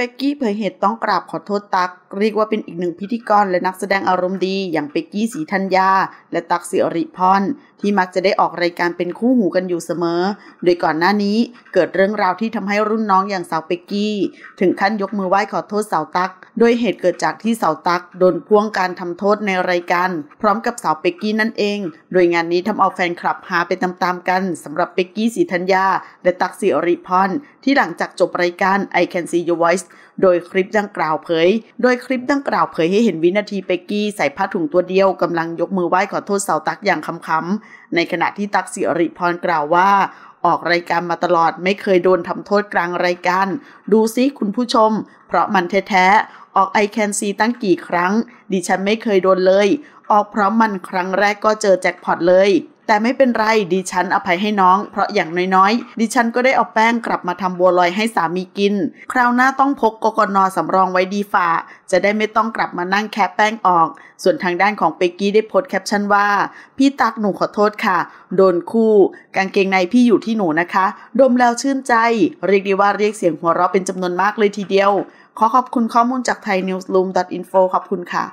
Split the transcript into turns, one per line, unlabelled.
เป็กกี้เผยเหตุต้องกราบขอโทษตักเรียกว่าเป็นอีกหนึ่งพิธีกรและนักแสดงอารมณ์ดี อย่างเป็กกี้สีธัญญาและตักสิริพรที่มักจะได้ออก รายการเป็นคู่หูกันอยู่เสมอ โดยก่อนหน้านี้เกิดเรื่องราวที่ทำให้รุ่นน้องอย่างสาวเป็กกี้ ถึงขั้นยกมือไหว้ขอโทษสาวตักโดยเหตุเกิดจากที่สาวตักโดนพ่วงการทำโทษในรายการ พร้อมกับสาวเป็กกี้นั่นเองโดยงานนี้ทำเอาแฟนคลับหาไปตามๆกัน สำหรับเป็กกี้สีธัญญาและตักสิริพรที่หลังจากจบรายการ I Can See Your Voice โดยคลิปดังกล่าวเผย โดยคลิปดังกล่าวเผยให้เห็นวินาทีเปกกี้ใส่ผ้าถุงตัวเดียวกำลังยกมือไหว้ขอโทษสาวตักอย่างคำๆ ในขณะที่ตักสิริพรกล่าวว่า ออกรายการมาตลอดไม่เคยโดนทำโทษกลางรายการดูซิคุณผู้ชม เพราะมันแท้ๆออกไอแคนซีตั้งกี่ครั้ง ดิฉันไม่เคยโดนเลย ออกเพราะมันครั้งแรกก็เจอแจ็คพอตเลยแต่ไม่เป็นไรดิฉันอภัยให้น้องเพราะอย่างน้อย ๆ ดิฉันก็ได้เอาแป้งกลับมาทำบัวลอยให้สามีกิน คราวหน้าต้องพกกกนสำรองไว้ดีฝ่า จะได้ไม่ต้องกลับมานั่งแคะแป้งออก ส่วนทางด้านของเปกกี้ได้โพสแคปชั่นว่า พี่ตักหนูขอโทษค่ะ โดนคู่ กางเกงในพี่อยู่ที่หนูนะคะ ดมแล้วชื่นใจ เรียกได้ว่าเรียกเสียงหัวเราะเป็นจำนวนมากเลยทีเดียว ขอขอบคุณข้อมูลจากไทยนิวส์ลูมดออทินโฟขอบคุณค่ะ